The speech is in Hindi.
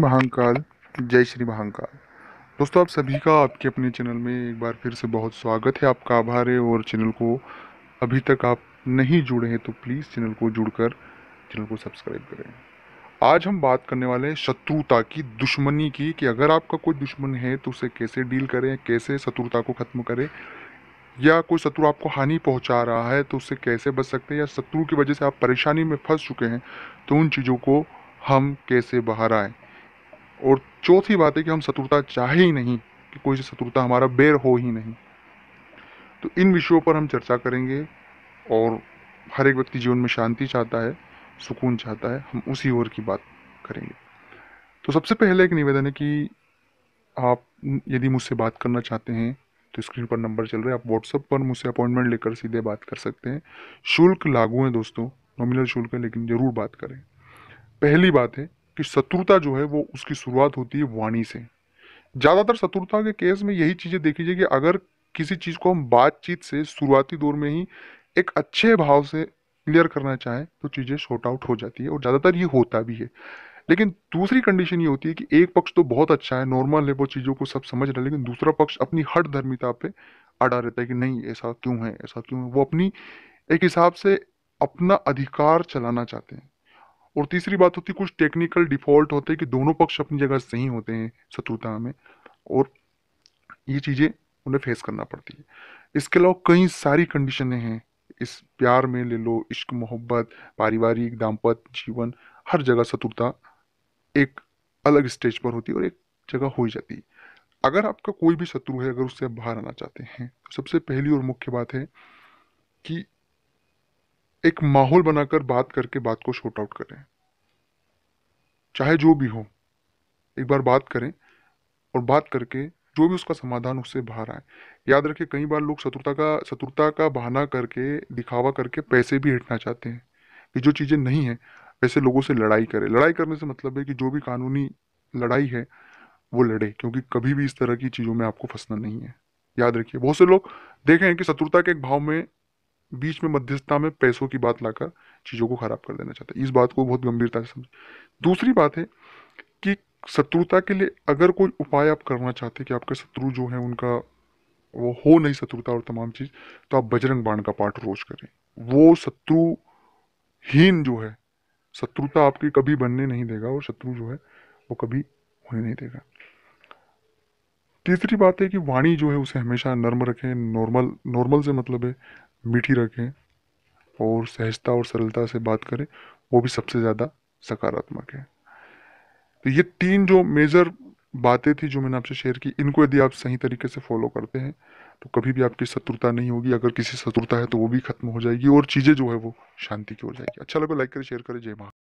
महाकाल जय श्री महाकाल दोस्तों आप सभी का आपके अपने चैनल में एक बार फिर से बहुत स्वागत है आपका आभार है और चैनल को अभी तक आप नहीं जुड़े हैं तो प्लीज़ चैनल को जुड़कर चैनल को सब्सक्राइब करें आज हम बात करने वाले हैं शत्रुता की दुश्मनी की कि अगर आपका कोई दुश्मन है तो उसे कैसे डील करें कैसे शत्रुता को ख़त्म करें या कोई शत्रु आपको हानि पहुंचा रहा है तो उससे कैसे बच सकते हैं या शत्रु की वजह से आप परेशानी में फंस चुके हैं तो उन चीज़ों को हम कैसे बाहर आएँ और चौथी बात है कि हम शत्रुता चाहे ही नहीं कि कोई शत्रुता हमारा बेर हो ही नहीं तो इन विषयों पर हम चर्चा करेंगे और हर एक व्यक्ति जीवन में शांति चाहता है सुकून चाहता है हम उसी ओर की बात करेंगे तो सबसे पहले एक निवेदन है कि आप यदि मुझसे बात करना चाहते हैं तो स्क्रीन पर नंबर चल रहा है आप व्हाट्सअप पर मुझसे अपॉइंटमेंट लेकर सीधे बात कर सकते हैं शुल्क लागू है दोस्तों नॉमिनल शुल्क है लेकिन ज़रूर बात करें पहली बात है कि शत्रुता जो है वो उसकी शुरुआत होती है वाणी से ज़्यादातर शत्रुता के केस में यही चीज़ें देखी जाए कि अगर किसी चीज़ को हम बातचीत से शुरुआती दौर में ही एक अच्छे भाव से क्लियर करना चाहें तो चीज़ें शॉर्ट आउट हो जाती है और ज़्यादातर ये होता भी है लेकिन दूसरी कंडीशन ये होती है कि एक पक्ष तो बहुत अच्छा है नॉर्मल है वो चीज़ों को सब समझ रहा है लेकिन दूसरा पक्ष अपनी हट धर्मिता पे अड़ा रहता है कि नहीं ऐसा क्यों है ऐसा क्यों है वो अपनी एक हिसाब से अपना अधिकार चलाना चाहते हैं और तीसरी बात होती है कुछ टेक्निकल डिफॉल्ट होते हैं कि दोनों पक्ष अपनी जगह सही होते हैं शत्रुता में और ये चीज़ें उन्हें फेस करना पड़ती है इसके अलावा कई सारी कंडीशनें हैं इस प्यार में ले लो इश्क मोहब्बत पारिवारिक दाम्पत्य जीवन हर जगह शत्रुता एक अलग स्टेज पर होती है और एक जगह हो ही जाती है अगर आपका कोई भी शत्रु है अगर उससे बाहर आना चाहते हैं तो सबसे पहली और मुख्य बात है कि एक माहौल बनाकर बात करके बात को शॉर्ट आउट करें चाहे जो भी हो एक बार बात करें और बात करके जो भी उसका समाधान उससे बाहर आए याद रखें कई बार लोग शत्रुता का शत्रुता का बहाना करके दिखावा करके पैसे भी हटना चाहते हैं कि जो चीज़ें नहीं हैं ऐसे लोगों से लड़ाई करें लड़ाई करने से मतलब है कि जो भी कानूनी लड़ाई है वो लड़े क्योंकि कभी भी इस तरह की चीज़ों में आपको फंसना नहीं है याद रखिए बहुत से लोग देखे कि शत्रुता के एक भाव में बीच में मध्यस्थता में पैसों की बात लाकर चीज़ों को ख़राब कर देना चाहता है इस बात को बहुत गंभीरता से समझे दूसरी बात है कि शत्रुता के लिए अगर कोई उपाय आप करना चाहते कि आपके शत्रु जो है उनका वो हो नहीं शत्रुता और तमाम चीज़ तो आप बजरंग बाण का पाठ रोज करें वो शत्रुहीन जो है शत्रुता आपकी कभी बनने नहीं देगा और शत्रु जो है वो कभी होने नहीं देगा तीसरी बात है कि वाणी जो है उसे हमेशा नर्म रखें नॉर्मल नॉर्मल से मतलब है मीठी रखें और सहजता और सरलता से बात करें वो भी सबसे ज़्यादा सकारात्मक है तो ये तीन जो मेजर बातें थी जो मैंने आपसे शेयर की इनको यदि आप सही तरीके से फॉलो करते हैं तो कभी भी आपकी शत्रुता नहीं होगी अगर किसी शत्रुता है तो वो भी खत्म हो जाएगी और चीज़ें जो है वो शांति की हो जाएगी अच्छा लगे लाइक करें शेयर करें जय महा